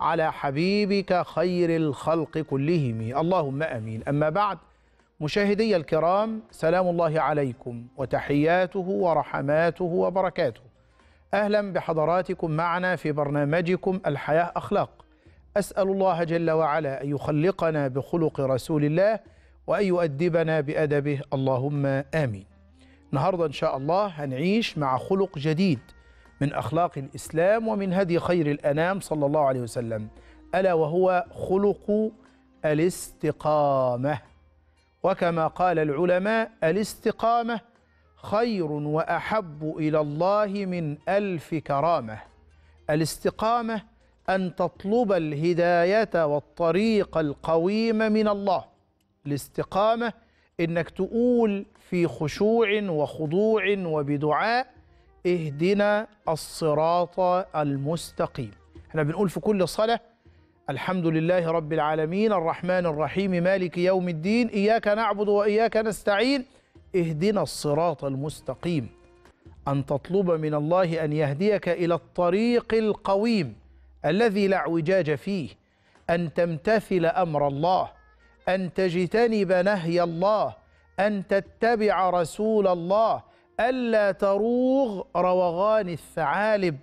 على حبيبك خير الخلق كلهم اللهم امين اما بعد مشاهدي الكرام سلام الله عليكم وتحياته ورحماته وبركاته اهلا بحضراتكم معنا في برنامجكم الحياه اخلاق اسال الله جل وعلا ان يخلقنا بخلق رسول الله وان يؤدبنا بادبه اللهم امين النهارده ان شاء الله هنعيش مع خلق جديد من أخلاق الإسلام ومن هدي خير الأنام صلى الله عليه وسلم ألا وهو خلق الاستقامة وكما قال العلماء الاستقامة خير وأحب إلى الله من ألف كرامة الاستقامة أن تطلب الهداية والطريق القويم من الله الاستقامة إنك تقول في خشوع وخضوع وبدعاء اهدنا الصراط المستقيم احنا بنقول في كل صلاة الحمد لله رب العالمين الرحمن الرحيم مالك يوم الدين إياك نعبد وإياك نستعين اهدنا الصراط المستقيم أن تطلب من الله أن يهديك إلى الطريق القويم الذي لا اعوجاج فيه أن تمتثل أمر الله أن تجتنب نهي الله أن تتبع رسول الله ألا تروغ روغان الثعالب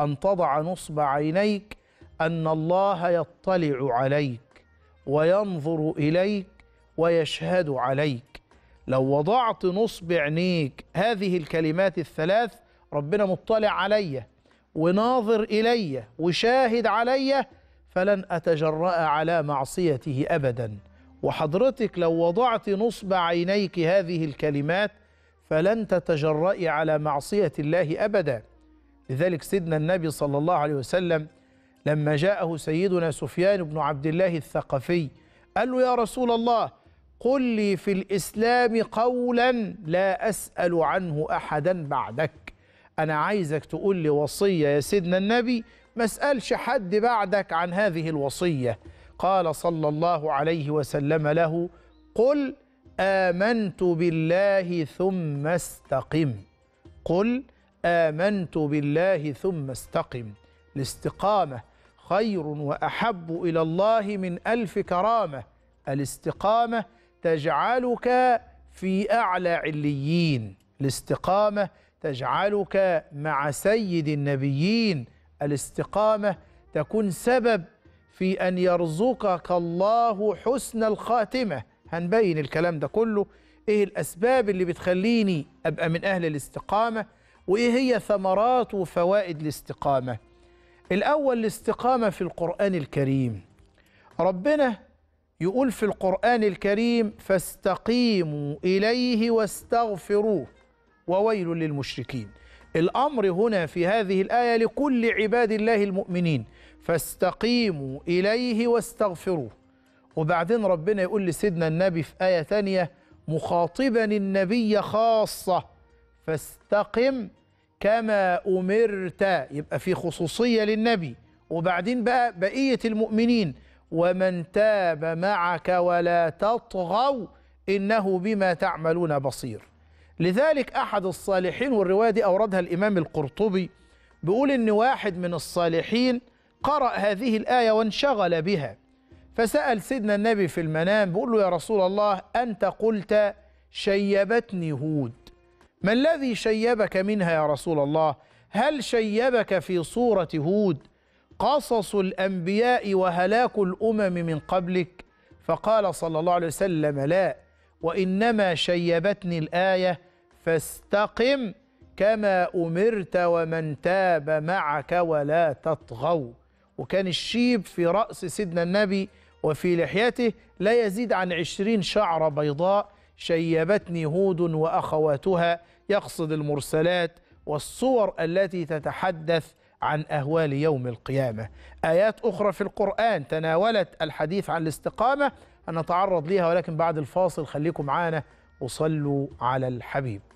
أن تضع نصب عينيك أن الله يطلع عليك وينظر إليك ويشهد عليك لو وضعت نصب عينيك هذه الكلمات الثلاث ربنا مطلع علي وناظر إلي وشاهد علي فلن أتجرأ على معصيته أبدا وحضرتك لو وضعت نصب عينيك هذه الكلمات فلن تتجرأي على معصية الله أبدا لذلك سيدنا النبي صلى الله عليه وسلم لما جاءه سيدنا سفيان بن عبد الله الثقفي قال له يا رسول الله قل لي في الإسلام قولا لا أسأل عنه أحدا بعدك أنا عايزك تقول لي وصية يا سيدنا النبي ما اسألش حد بعدك عن هذه الوصية قال صلى الله عليه وسلم له قل آمنت بالله ثم استقم قل آمنت بالله ثم استقم الاستقامة خير وأحب إلى الله من ألف كرامة الاستقامة تجعلك في أعلى عليين الاستقامة تجعلك مع سيد النبيين الاستقامة تكون سبب في أن يرزقك الله حسن الخاتمة هنبين الكلام ده كله ايه الاسباب اللي بتخليني ابقى من اهل الاستقامه وايه هي ثمرات وفوائد الاستقامه الاول الاستقامه في القران الكريم ربنا يقول في القران الكريم فاستقيموا اليه واستغفروه وويل للمشركين الامر هنا في هذه الايه لكل عباد الله المؤمنين فاستقيموا اليه واستغفروه وبعدين ربنا يقول لسيدنا النبي في آية ثانية مخاطبا النبي خاصة فاستقم كما أمرت يبقى في خصوصية للنبي وبعدين بقى بقية المؤمنين ومن تاب معك ولا تطغوا إنه بما تعملون بصير لذلك أحد الصالحين والرواية دي أوردها الإمام القرطبي بيقول إن واحد من الصالحين قرأ هذه الآية وانشغل بها فسأل سيدنا النبي في المنام بيقول له يا رسول الله أنت قلت شيبتني هود ما الذي شيبك منها يا رسول الله هل شيبك في صورة هود قصص الأنبياء وهلاك الأمم من قبلك فقال صلى الله عليه وسلم لا وإنما شيبتني الآية فاستقم كما أمرت ومن تاب معك ولا تطغوا وكان الشيب في رأس سيدنا النبي وفي لحيته لا يزيد عن عشرين شعرة بيضاء شيبتني هود وأخواتها يقصد المرسلات والصور التي تتحدث عن أهوال يوم القيامة آيات أخرى في القرآن تناولت الحديث عن الاستقامة نتعرض ليها ولكن بعد الفاصل خليكم معانا وصلوا على الحبيب